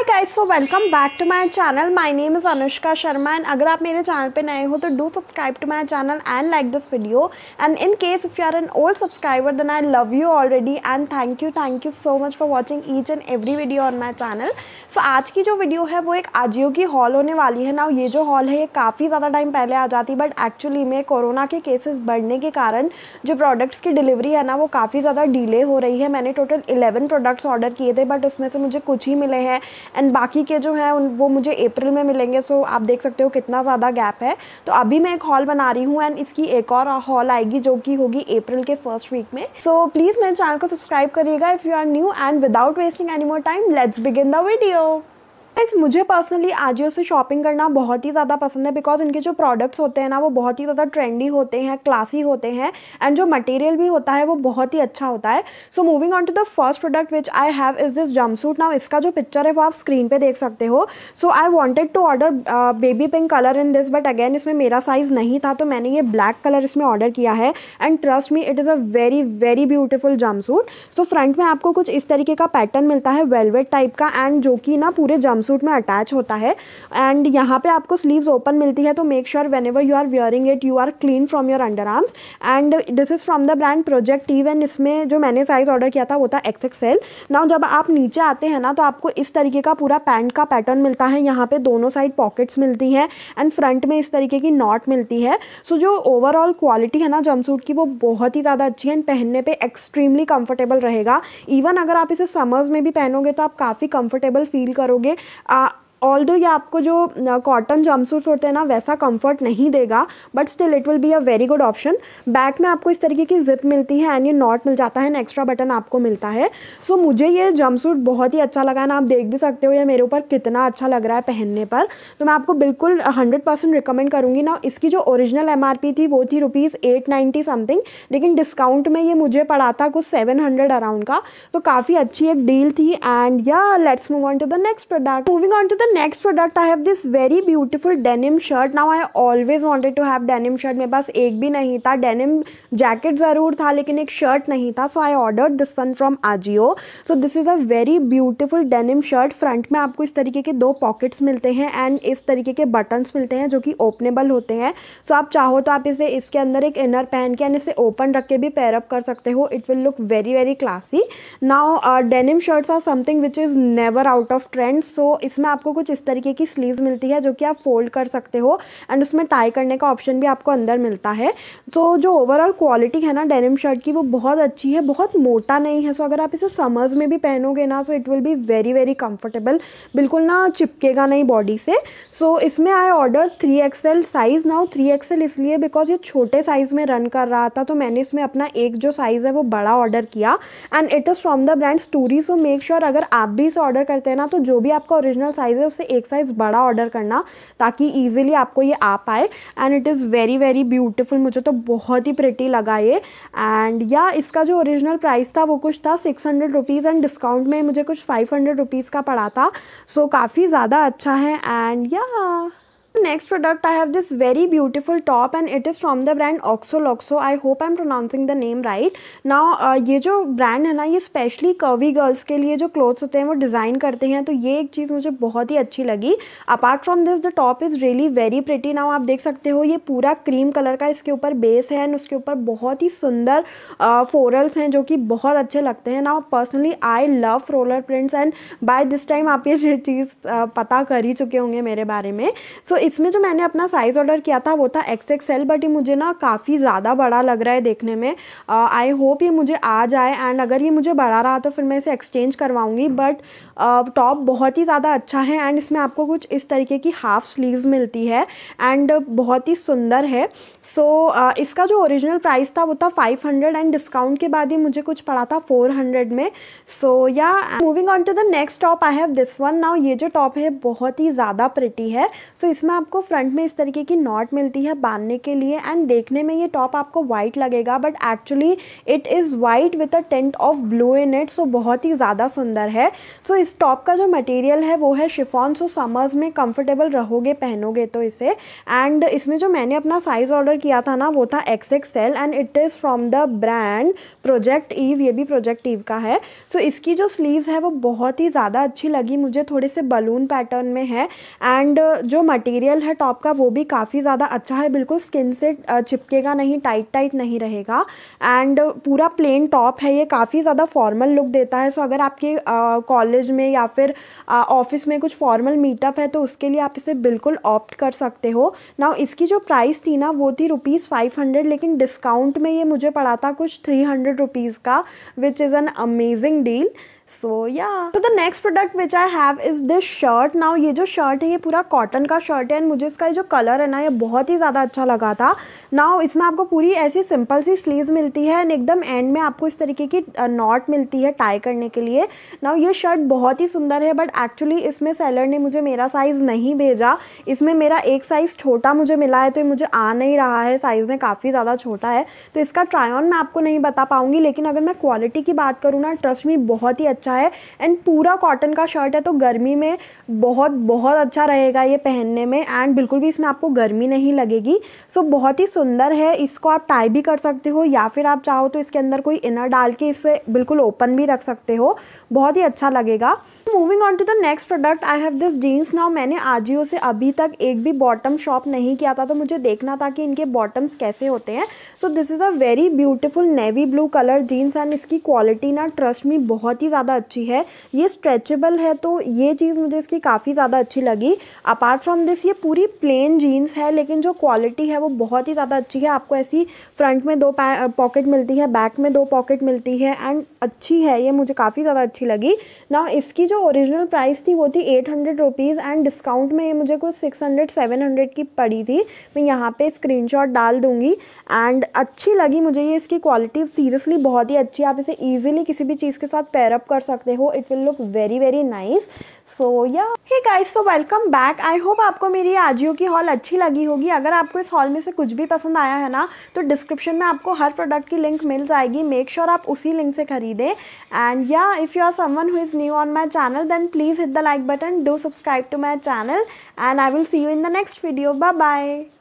High guys so welcome back to my channel my name is Anushka Sharma and अगर आप मेरे channel पर नए हो तो do subscribe to my channel and like this video and in case if you are an old subscriber then I love you already and thank you thank you so much for watching each and every video on my channel so आज की जो video है वो एक आजियो की hall होने वाली है ना ये जो हॉल है ये काफ़ी ज़्यादा टाइम पहले आ जाती बट एक्चुअली में कोरोना के केसेस बढ़ने के कारण जो प्रोडक्ट्स की डिलीवरी है ना वो काफ़ी ज़्यादा डिले हो रही है मैंने टोटल इलेवन प्रोडक्ट्स ऑर्डर किए थे बट उसमें से मुझे कुछ ही मिले हैं एंड बाकी के जो हैं वो मुझे अप्रैल में मिलेंगे सो आप देख सकते हो कितना ज़्यादा गैप है तो अभी मैं एक हॉल बना रही हूँ एंड इसकी एक और हॉल आएगी जो कि होगी अप्रैल के फर्स्ट वीक में सो so, प्लीज़ मेरे चैनल को सब्सक्राइब करिएगा if you are new and without wasting any more time let's begin the video इस मुझे पर्सनली आजियो से शॉपिंग करना बहुत ही ज़्यादा पसंद है बिकॉज इनके जो प्रोडक्ट्स होते हैं ना वो बहुत ही ज़्यादा ट्रेंडी होते हैं क्लासी होते हैं एंड जो मटेरियल भी होता है वो बहुत ही अच्छा होता है so moving on to the first product which I have is this jumpsuit now इसका जो पिक्चर है वो आप स्क्रीन पर देख सकते हो so I wanted to order baby pink colour in this but again इसमें मेरा साइज़ नहीं था तो मैंने ये ब्लैक कलर इसमें ऑर्डर किया है and trust me it is a very very beautiful jump suit so front में आपको कुछ इस तरीके का पैटर्न मिलता है वेलवेट टाइप का एंड जो कि ना पूरे जम्प सूट में अटैच होता है एंड यहाँ पे आपको स्लीव्स ओपन मिलती है तो make sure whenever you are wearing it you are clean from your underarms and this is from the brand Project Eve इसमें जो मैंने साइज़ ऑर्डर किया था वो था एक्स एक्सेल नाउ जब आप नीचे आते हैं ना तो आपको इस तरीके का पूरा पैंट का पैटर्न मिलता है यहाँ पे दोनों साइड पॉकेट्स मिलती हैं एंड फ्रंट में इस तरीके की नॉट मिलती है सो so, जो ओवरऑल क्वालिटी है ना सूट की वो बहुत ही ज़्यादा अच्छी है एंड पहनने पे एक्सट्रीमली कंफर्टेबल रहेगा इवन अगर आप इसे समर्स में भी पहनोगे तो आप काफ़ी कंफर्टेबल फील करोगे uh, ऑल दो ये आपको जो कॉटन जम्पसूट्स होते हैं ना वैसा कंफर्ट नहीं देगा but still it will be a very good option back में आपको इस तरीके की जिप मिलती है एंड ये नॉट मिल जाता है एंड एक्स्ट्रा बटन आपको मिलता है सो so, मुझे ये जम्पसूट बहुत ही अच्छा लगा ना आप देख भी सकते हो ये मेरे ऊपर कितना अच्छा लग रहा है पहनने पर तो मैं आपको बिल्कुल हंड्रेड परसेंट रिकमेंड करूँगी ना इसकी जो ओरिजिनल एम थी वो थी रुपीज़ एट नाइन्टी समथिंग लेकिन डिस्काउंट में ये मुझे पड़ा था कुछ सेवन हंड्रेड अराउंड का तो काफ़ी अच्छी एक डील थी and yeah let's move on to the next product moving on to the next product I have this very beautiful denim shirt now I always wanted to have denim shirt मेरे पास एक भी नहीं था denim jacket ज़रूर था लेकिन एक शर्ट नहीं था so I order this one from Ajio so this is a very beautiful denim shirt front में आपको इस तरीके के दो पॉकेट्स मिलते हैं एंड इस तरीके के बटन्स मिलते हैं जो कि ओपनेबल होते हैं सो so, आप चाहो तो आप इसे इसके अंदर एक इनर पहन के एंड इसे ओपन रख के भी पेयरअप कर सकते हो it will look very very classy now denim shirts are something which is never out of trend so इसमें आपको कुछ इस तरीके की स्लीव मिलती है जो कि आप फोल्ड कर सकते हो एंड उसमें टाई करने का ऑप्शन भी आपको अंदर मिलता है तो जो ओवरऑल क्वालिटी है ना डेनिम शर्ट की वो बहुत अच्छी है बहुत मोटा नहीं है सो अगर आप इसे समर्स में भी पहनोगे ना so it will be very very comfortable बिल्कुल ना चिपकेगा नहीं बॉडी से सो so, इसमें I order three XL size now three XL इसलिए बिकॉज ये छोटे साइज़ में रन कर रहा था तो मैंने इसमें अपना एक जो साइज़ है वो बड़ा ऑर्डर किया and it is from the brand Story so make sure अगर आप भी इसे ऑर्डर करते हैं ना तो जो भी आपका ओरिजिनल साइज़ है उससे एक साइज़ बड़ा ऑर्डर करना ताकि ईजिली आपको ये आ पाए and it is very very beautiful मुझे तो बहुत ही प्रिटी लगा ये एंड या इसका जो ओरिजिनल प्राइस था वो कुछ था six hundred rupees and discount में मुझे कुछ फाइव हंड्रेड रुपीज़ का पड़ा था सो so, काफ़ी ज़्यादा अच्छा है एंड या Next product I have this very beautiful top and it is from the brand Oxoloxo. I hope I'm pronouncing the name right. Now uh, ये जो brand है ना ये specially curvy girls के लिए जो clothes होते हैं वो design करते हैं तो ये एक चीज़ मुझे बहुत ही अच्छी लगी Apart from this the top is really very pretty. Now आप देख सकते हो ये पूरा cream color का इसके ऊपर base है एंड उसके ऊपर बहुत ही सुंदर फोरल्स uh, हैं जो कि बहुत अच्छे लगते हैं now personally I love floral prints and by this time आप ये चीज़ uh, पता कर ही चुके होंगे मेरे बारे में सो so, इसमें जो मैंने अपना साइज़ ऑर्डर किया था वो था एक्स एक्सएल बट ये मुझे ना काफ़ी ज़्यादा बड़ा लग रहा है देखने में आई होप ये मुझे आ जाए एंड अगर ये मुझे बड़ा रहा तो फिर मैं इसे एक्सचेंज करवाऊँगी बट टॉप बहुत ही ज़्यादा अच्छा है एंड इसमें आपको कुछ इस तरीके की हाफ स्लीव्स मिलती है एंड बहुत ही सुंदर है सो so, इसका जो ओरिजिनल प्राइस था वो था हंड्रेड एंड डिस्काउंट के बाद ही मुझे कुछ पड़ा था हंड्रेड में so yeah moving on to the next top I have this one now ये जो टॉप है बहुत ही ज़्यादा प्रिटी है सो so, इसमें इसमें आपको फ्रंट में इस तरीके की नॉट मिलती है बांधने के लिए एंड देखने में ये टॉप आपको वाइट लगेगा but actually it is white with a tint of blue in it so बहुत ही ज़्यादा सुंदर है सो so, इस टॉप का जो मटेरियल है वो है शिफॉन सो समर्स में कंफर्टेबल रहोगे पहनोगे तो इसे एंड इसमें जो मैंने अपना साइज़ ऑर्डर किया था ना वो था X XL and it is from the brand Project Eve ये भी प्रोजेक्ट ईव का है सो so, इसकी जो स्लीव्स है वो बहुत ही ज़्यादा अच्छी लगी मुझे थोड़े से बलून पैटर्न में है एंड जो मटेरियल मटेरियल है टॉप का वो भी काफ़ी ज़्यादा अच्छा है बिल्कुल स्किन से चिपकेगा नहीं टाइट टाइट नहीं रहेगा एंड पूरा प्लेन टॉप है ये काफ़ी ज़्यादा फॉर्मल लुक देता है सो अगर आपके कॉलेज में या फिर ऑफिस में कुछ फॉर्मल मीटअप है तो उसके लिए आप इसे बिल्कुल ऑप्ट कर सकते हो ना इसकी जो प्राइस थी ना वो थी रुपीज़ फाइव हंड्रेड लेकिन डिस्काउंट में ये मुझे पड़ा था कुछ थ्री हंड्रेड रुपीज़ का which is an amazing deal so yeah तो the next product which I have is this shirt now ये जो शर्ट है ये पूरा कॉटन का शर्ट है एंड मुझे इसका जो कलर है ना ये बहुत ही ज़्यादा अच्छा लगा था नाउ इसमें आपको पूरी ऐसी सिंपल सी स्लीव मिलती है एंड एकदम एंड में आपको इस तरीके की नॉट मिलती है टाई करने के लिए नाउ ये शर्ट बहुत ही सुंदर है बट एक्चुअली इसमें सेलर ने मुझे मेरा साइज़ नहीं भेजा इसमें मेरा एक साइज़ छोटा मुझे मिला है तो ये मुझे आ नहीं रहा है साइज़ में काफ़ी ज़्यादा छोटा है तो इसका ट्राई ऑन मैं आपको नहीं बता पाऊँगी लेकिन अगर मैं क्वालिटी की बात करूँ ना ट्रस्ट मी बहुत ही अच्छा है एंड पूरा कॉटन का शर्ट है तो गर्मी में बहुत बहुत अच्छा रहेगा ये पहनने में एंड बिल्कुल भी इसमें आपको गर्मी नहीं लगेगी सो so, बहुत ही सुंदर है इसको आप टाई भी कर सकते हो या फिर आप चाहो तो इसके अंदर कोई इनर डाल के इसे बिल्कुल ओपन भी रख सकते हो बहुत ही अच्छा लगेगा moving on to the next product I have this jeans now मैंने आजियो से अभी तक एक भी बॉटम शॉप नहीं किया था तो मुझे देखना था कि इनके बॉटम्स कैसे होते हैं so this is a very beautiful navy blue colour jeans and इसकी क्वालिटी ना ट्रस्ट में बहुत ही ज़्यादा ज़्यादा अच्छी है ये स्ट्रेचेबल है तो ये चीज़ मुझे इसकी काफ़ी ज़्यादा अच्छी लगी अपार्ट फ्रॉम दिस ये पूरी प्लेन जीन्स है लेकिन जो क्वालिटी है वो बहुत ही ज़्यादा अच्छी है आपको ऐसी फ्रंट में दो पॉकेट मिलती है बैक में दो पॉकेट मिलती है एंड अच्छी है ये मुझे काफ़ी ज़्यादा अच्छी लगी ना इसकी जो ओरिजिनल प्राइस थी वो थी eight hundred rupees and discount में ये मुझे कुछ सिक्स हंड्रेड सेवन हंड्रेड की पड़ी थी मैं यहाँ पे स्क्रीन डाल दूँगी एंड अच्छी लगी मुझे ये इसकी क्वालिटी सीरियसली बहुत ही अच्छी आप इसे ईजिली किसी भी चीज़ के साथ पैरअप कर कर सकते हो it will look very very nice so yeah hey guys so welcome back I hope आपको मेरी आजियो की हॉल अच्छी लगी होगी अगर आपको इस हॉल में से कुछ भी पसंद आया है ना तो डिस्क्रिप्शन में आपको हर प्रोडक्ट की लिंक मिल जाएगी मेक श्योर sure आप उसी लिंक से खरीदें and yeah if you are someone who is new on my channel then please hit the like button do subscribe to my channel and I will see you in the next video bye bye